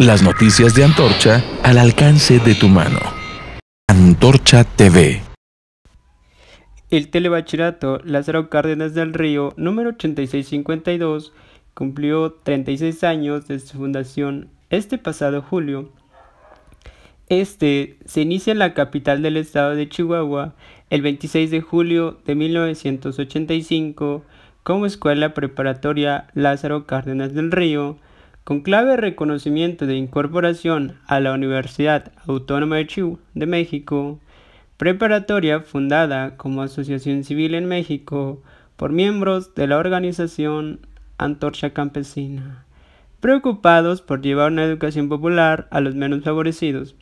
Las noticias de Antorcha al alcance de tu mano. Antorcha TV. El telebachirato Lázaro Cárdenas del Río, número 8652, cumplió 36 años de su fundación este pasado julio. Este se inicia en la capital del estado de Chihuahua el 26 de julio de 1985 como Escuela Preparatoria Lázaro Cárdenas del Río con clave reconocimiento de incorporación a la Universidad Autónoma de Chu de México, preparatoria fundada como asociación civil en México por miembros de la organización Antorcha Campesina, preocupados por llevar una educación popular a los menos favorecidos.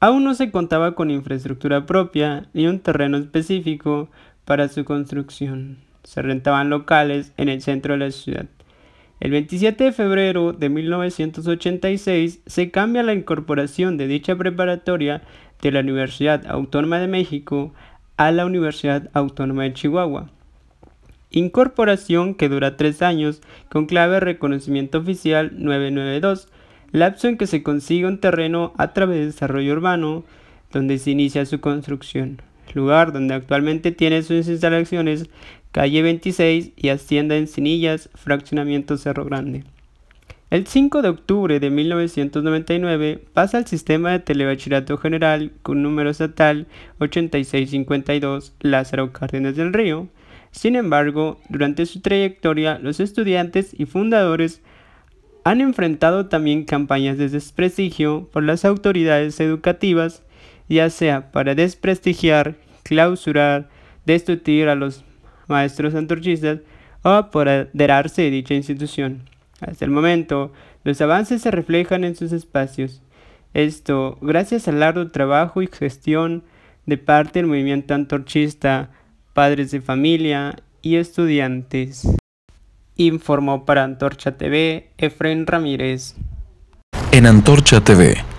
Aún no se contaba con infraestructura propia ni un terreno específico para su construcción. Se rentaban locales en el centro de la ciudad. El 27 de febrero de 1986 se cambia la incorporación de dicha preparatoria de la Universidad Autónoma de México a la Universidad Autónoma de Chihuahua. Incorporación que dura tres años con clave Reconocimiento Oficial 992, lapso en que se consigue un terreno a través de desarrollo urbano donde se inicia su construcción, lugar donde actualmente tiene sus instalaciones calle 26 y Hacienda Encinillas, fraccionamiento Cerro Grande. El 5 de octubre de 1999 pasa al sistema de telebachillerato general con número estatal 8652 Lázaro Cárdenas del Río. Sin embargo, durante su trayectoria, los estudiantes y fundadores han enfrentado también campañas de desprestigio por las autoridades educativas, ya sea para desprestigiar, clausurar, destituir a los maestros antorchistas o apoderarse de dicha institución. Hasta el momento, los avances se reflejan en sus espacios. Esto gracias al largo trabajo y gestión de parte del movimiento antorchista, padres de familia y estudiantes. Informó para Antorcha TV Efren Ramírez. En Antorcha TV